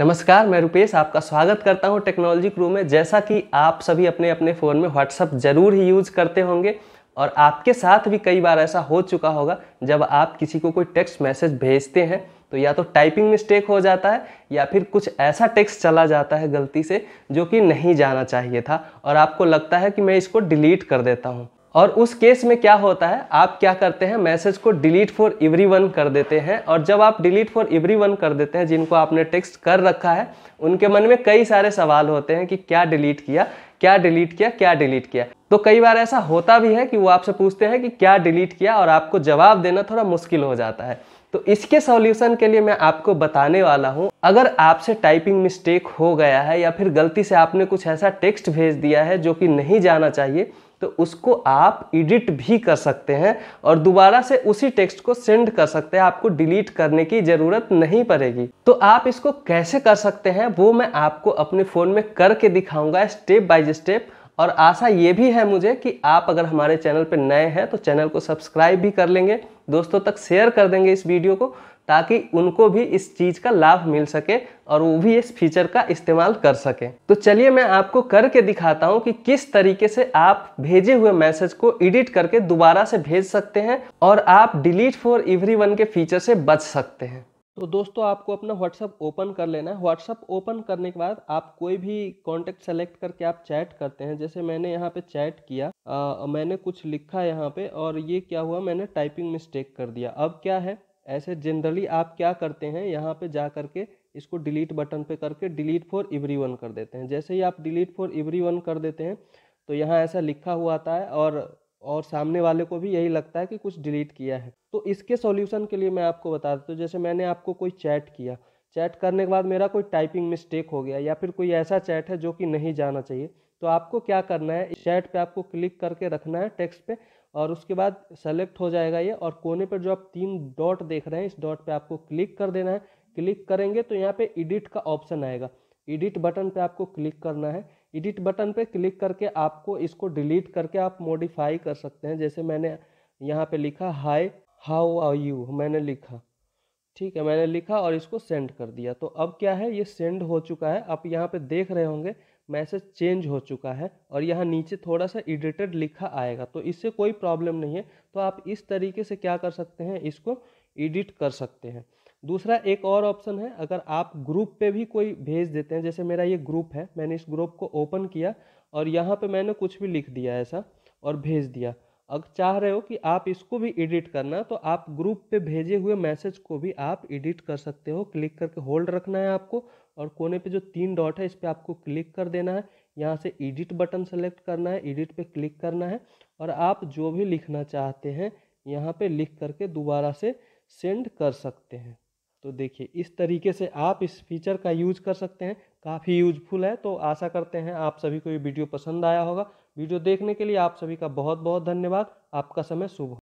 नमस्कार मैं रुपेश आपका स्वागत करता हूं टेक्नोलॉजी क्रू में जैसा कि आप सभी अपने अपने फ़ोन में व्हाट्सअप ज़रूर ही यूज़ करते होंगे और आपके साथ भी कई बार ऐसा हो चुका होगा जब आप किसी को कोई टेक्स्ट मैसेज भेजते हैं तो या तो टाइपिंग मिस्टेक हो जाता है या फिर कुछ ऐसा टेक्स्ट चला जाता है गलती से जो कि नहीं जाना चाहिए था और आपको लगता है कि मैं इसको डिलीट कर देता हूँ और उस केस में क्या होता है आप क्या करते हैं मैसेज को डिलीट फॉर एवरीवन कर देते हैं और जब आप डिलीट फॉर एवरीवन कर देते हैं जिनको आपने टेक्स्ट कर रखा है उनके मन में कई सारे सवाल होते हैं कि क्या डिलीट किया क्या डिलीट किया क्या डिलीट किया तो कई बार ऐसा होता भी है कि वो आपसे पूछते हैं कि क्या डिलीट किया और आपको जवाब देना थोड़ा मुश्किल हो जाता है तो इसके सॉल्यूशन के लिए मैं आपको बताने वाला हूँ अगर आपसे टाइपिंग मिस्टेक हो गया है या फिर गलती से आपने कुछ ऐसा टेक्स्ट भेज दिया है जो कि नहीं जाना चाहिए तो उसको आप एडिट भी कर सकते हैं और दोबारा से उसी टेक्स्ट को सेंड कर सकते हैं आपको डिलीट करने की ज़रूरत नहीं पड़ेगी तो आप इसको कैसे कर सकते हैं वो मैं आपको अपने फ़ोन में करके दिखाऊंगा स्टेप बाय स्टेप और आशा ये भी है मुझे कि आप अगर हमारे चैनल पर नए हैं तो चैनल को सब्सक्राइब भी कर लेंगे दोस्तों तक शेयर कर देंगे इस वीडियो को ताकि उनको भी इस चीज़ का लाभ मिल सके और वो भी इस फीचर का इस्तेमाल कर सकें तो चलिए मैं आपको करके दिखाता हूँ कि किस तरीके से आप भेजे हुए मैसेज को एडिट करके दोबारा से भेज सकते हैं और आप डिलीट फॉर एवरी के फीचर से बच सकते हैं तो दोस्तों आपको अपना व्हाट्सअप ओपन कर लेना है व्हाट्सअप ओपन करने के बाद आप कोई भी कॉन्टेक्ट सेलेक्ट करके आप चैट करते हैं जैसे मैंने यहाँ पे चैट किया आ, मैंने कुछ लिखा यहाँ पे और ये क्या हुआ मैंने टाइपिंग मिस्टेक कर दिया अब क्या है ऐसे जनरली आप क्या करते हैं यहाँ पे जा करके इसको डिलीट बटन पे करके डिलीट फॉर एवरी वन कर देते हैं जैसे ही आप डिलीट फॉर एवरी वन कर देते हैं तो यहाँ ऐसा लिखा हुआ आता है और और सामने वाले को भी यही लगता है कि कुछ डिलीट किया है तो इसके सॉल्यूशन के लिए मैं आपको बता देता हूँ जैसे मैंने आपको कोई चैट किया चैट करने के बाद मेरा कोई टाइपिंग मिस्टेक हो गया या फिर कोई ऐसा चैट है जो कि नहीं जाना चाहिए तो आपको क्या करना है चैट पे आपको क्लिक करके रखना है टेक्स्ट पे और उसके बाद सेलेक्ट हो जाएगा ये और कोने पर जो आप तीन डॉट देख रहे हैं इस डॉट पर आपको क्लिक कर देना है क्लिक करेंगे तो यहाँ पर एडिट का ऑप्शन आएगा एडिट बटन पर आपको क्लिक करना है एडिट बटन पे क्लिक करके आपको इसको डिलीट करके आप मॉडिफाई कर सकते हैं जैसे मैंने यहाँ पे लिखा हाई हाउ आर यू मैंने लिखा ठीक है मैंने लिखा और इसको सेंड कर दिया तो अब क्या है ये सेंड हो चुका है आप यहाँ पे देख रहे होंगे मैसेज चेंज हो चुका है और यहाँ नीचे थोड़ा सा एडिटेड लिखा आएगा तो इससे कोई प्रॉब्लम नहीं है तो आप इस तरीके से क्या कर सकते हैं इसको एडिट कर सकते हैं दूसरा एक और ऑप्शन है अगर आप ग्रुप पे भी कोई भेज देते हैं जैसे मेरा ये ग्रुप है मैंने इस ग्रुप को ओपन किया और यहाँ पे मैंने कुछ भी लिख दिया ऐसा और भेज दिया अगर चाह रहे हो कि आप इसको भी एडिट करना तो आप ग्रुप पे भेजे हुए मैसेज को भी आप एडिट कर सकते हो क्लिक करके होल्ड रखना है आपको और कोने पे जो तीन डॉट है इस पर आपको क्लिक कर देना है यहाँ से एडिट बटन सेलेक्ट करना है एडिट पे क्लिक करना है और आप जो भी लिखना चाहते हैं यहाँ पे लिख करके दोबारा से सेंड कर सकते हैं तो देखिए इस तरीके से आप इस फीचर का यूज कर सकते हैं काफ़ी यूजफुल है तो आशा करते हैं आप सभी को ये वीडियो पसंद आया होगा वीडियो देखने के लिए आप सभी का बहुत बहुत धन्यवाद आपका समय शुभ